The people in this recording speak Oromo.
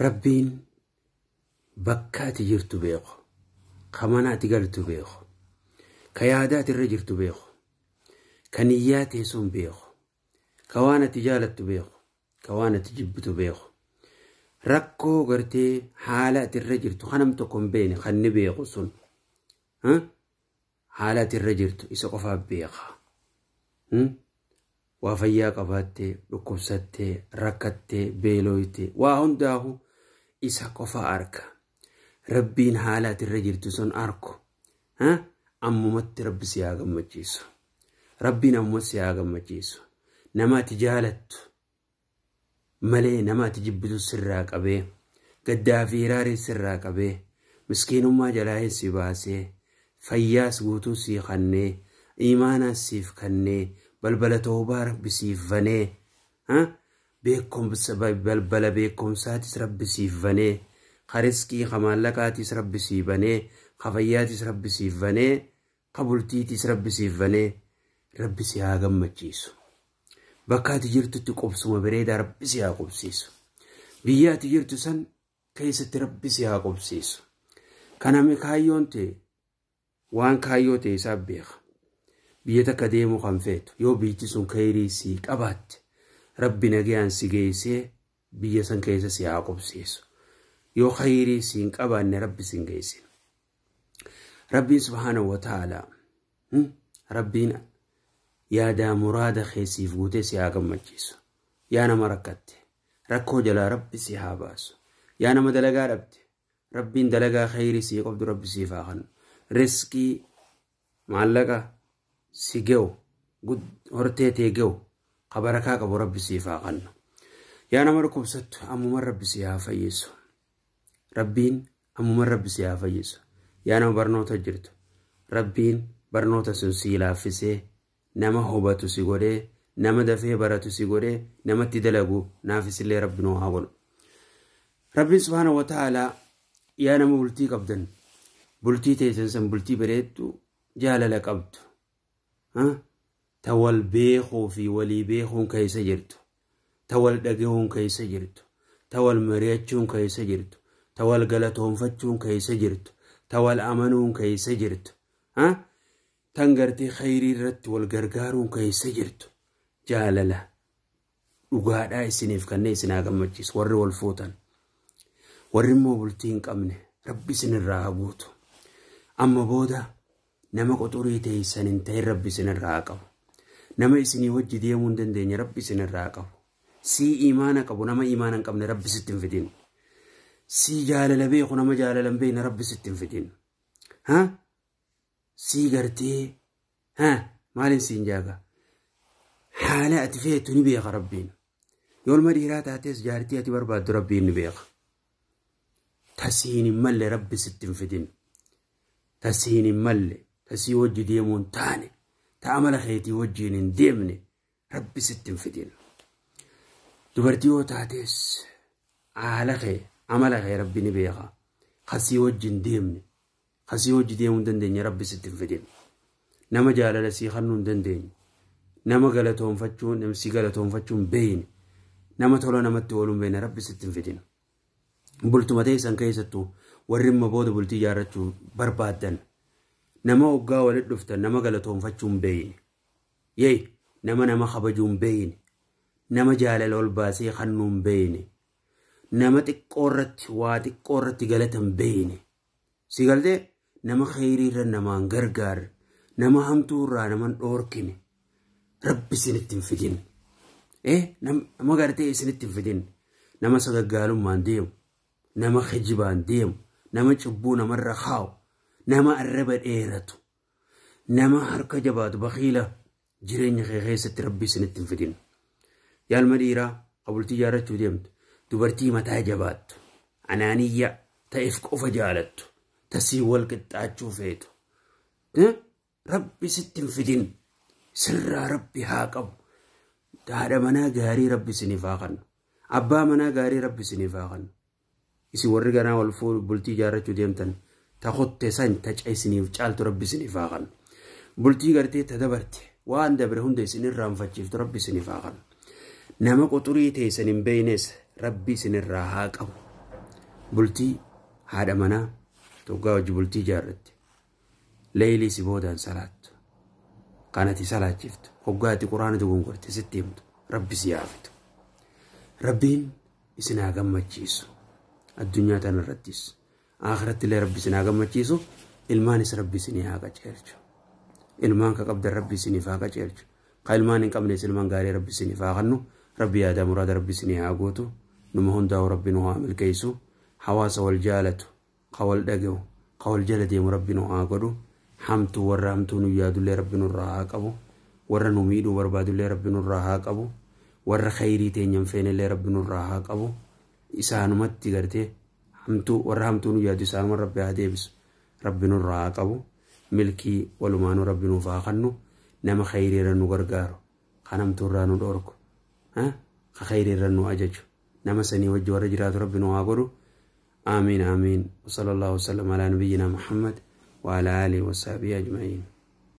Rabbiin bakka ati jirtu beeku. Ka ati galtu beeku. Ka yaada ati irra jirtu beeku. Ka niyyaa teessuun beeku. Ka waan ati jaalattu beeku. Ka waan ati jibbitu beeku. Rakkoo gartee haala ati irra jirtu kanam tokko hin beekne kan beeku sun haala ati irra jirtu isa qofaaf beekaa. waa fayyaa qabaattee dukubsatee rakkattee beelooytee waa hundaahu isa qofa arga rabbiin haala irra jirtu sun arku ammumatti rabbi si haa rabbiin nama ati jaalattu malee nama jibbitu sirraa qabee gaddaa fi raaree sirraa qabee miskiinummaa jalaa si baasee fayyaas guutuu sii kannee imaanaas siif kannee. بلبلة توبار بسيفني ها بيكم بسبب بلبلة بيكم ساتس رب سيفني خرسكي خمالكاتس رب سيبني خفياتس رب سيفني قبلتيتس رب سيفني رب سيها قمتشيسو بكات جرتو تقبسو مبريدا رب سيها قبسيسو بيات جرتو سن كيست رب سيها قبسيسو كان مكايون وان كايو تي سابيخ biyya takka deemuu kan feetu yoo biyyi sun kayrii si qabaatte rabbi nagayaan si geessee biyya san keessa si haa qubsiisu yoo kayrii si hin qabaanne rabbi si hin Rabbiin subhaana wa ta'ala hmm? rabbiin yaadaa muraada keessiif guutee si haa gammachiisu yaa nama rakkatte rakkoo jalaa rabbi si haa baasu yaa nama dalagaa dhabde rabbiin dalagaa kayrii si qabdu rabbi siif haa kennu riskii maallaqa. si ga'u hortee tee ga'u ka barakaa rabbi siif haa qannu yaa nama dhukkubsattu ammuma rabbi si haa fayyisu rabbiin ammuma rabbi si haa fayyisu yaa nama barnoota jirtu rabbiin barnoota sun si laaffisee nama hubatu si godhee nama dafee baratu si godhee namatti dalagu naafisillee rabbi nuu haa rabbiin subhaana wa ta'aalaa yaa nama bultii qabdan bultii teessan san bultii bareeddu jaalala qabdu ta wal beekuu fi walii beekuun keessa jirtu, ta wal dageun keessa jirtu, ta wal mari'achuun keessa jirtu, ta wal galatoonfachuun keessa jirtu, ta wal amanuun keessa jirtu, tan gartee khayrii irratti wal gargaaruun keessa jirtu, jaalala dhugaadhaa isiniif kanneen isinaa gammachiisu warri wal footan. Warri immoo bultii hin qabne rabbi isinirraa haguutu. Amma booda nama qoxurii ta'e saniin ta'e rabbi isinirraa qabu. Nama isinii wajji deemuu hin dandeenye rabbi isinirraa qabu. Sii imaana qabu nama imaana hin qabne rabbi sitti hin fidin. Sii jaalala beeku nama jaalala hin beekne rabbi sitti hin fidin. Sii gartee maaliin siin jaaga? Haala ati feetu ni beeka rabbiin. Yoolma dhiiraa taates jaartii ati barbaaddu rabbiin ni beeka. Tasiin hin malle rabbi sitti hin fidin. Tasiin hin malle. اسي وجه ديمون تاني تعمل خيتي وجهين ديمني ربي ستم فدين دبرتيو تاتيس عالخي عمل خي ربي نبيغا خسي وجه ديمني خسي وجه ديمون دندني ربي ستم فدين نما جال لسي خنون دندني نما غلطهم فتشون نمسي غلطهم فتشون بين نما تولو نما تولون بين ربي ستم فدين بلتو متيسان كيستو ورم بود بلتي جارتو بربادن nama hoggaa walit dhuftan nama galatoonfachuu hin yee nama nama kabajuu hin nama jaalala ol baasee kannuu hin nama xiqqoo irratti waa xiqqoo irratti galatan hin nama kheyrii irra namaan nama hamtuu irraa naman dorkine rabbi isinitti hin nama gartee isinitti nama sagaggaalummaan deemu nama kijibaan deemu nama cibbuu namarra kaa'u nama arraba dheeratu nama harka jabaatu bakiila jireenya kee keessatti rabbi isinitti hin fidin yaalma dhiiraa qabultii jaarachuu deemtu dubartii mataa jabaattu anaaniyya ta'eef qofa jaalattu tasii wal qixxaachuu feetu rabbi sitti hin fidin sirraa rabbi haa qabu haadha manaa gaarii rabbi isiniif haa kannu abbaa manaa gaarii rabbi isiniif haa kannu isin warri ganaa wal fuul bultii jaarachuu deemtan. takottee san tacaisiniif caaltu rabbi isiniif haaqan bultii gartee tadabarte waan dabre hunda isin irraanfachiiftu rabbi isiniif haaqan nama qoxurii teessan hin rabbi rabbi isinirraa haa qabu bultii haadha manaa toggaa hojii bultii jaarratti leelii si boodaan salaattu kanati salaachiftu hoggaati quraanatu gongorte sitti himtu rabbi si yaafitu rabbiin isin haa gammachiisu addunyaa tanarrattis. akhiratti illee rabbi isin haa ilmaan ilmaanis rabbi isinii haa qaceelchu ilmaan ka qabdan rabbi isiniif haa qaceelchu ka ilmaan hin qabnes ilmaan gaarii rabbi isiniif haa kannu rabbi yaada muraada rabbi isinii haa gootu numa hundaa'u rabbi nu haa milkeessu hawaasa wal jaalatu ka wal dhaga'u ka wal jala rabbi nu haa godhu hamtuu warra hamtuu nu illee rabbi nurraa haa qabu warra nu miidhuu barbaadullee rabbi nurraa haa qabu warra khayrii teenyaan feenellee rabbi nurraa haa qabu isaanumatti gartee. hamtuu warra hamtuun yaadu isaanuma rabbi haa deebisu rabbi nurraa haa qabu milkii walumaanuu rabbi nuuf haa kannu nama khayriirra nu gargaaru kan hamtuurraa nu dhoorku kan khayriirra nu ajaju nama sanii wajji warra jiraatu rabbi nu haa godhu آمين آمين وصلى الله وسلم على نبينا محمد وعلى آله وصحبه أجمعين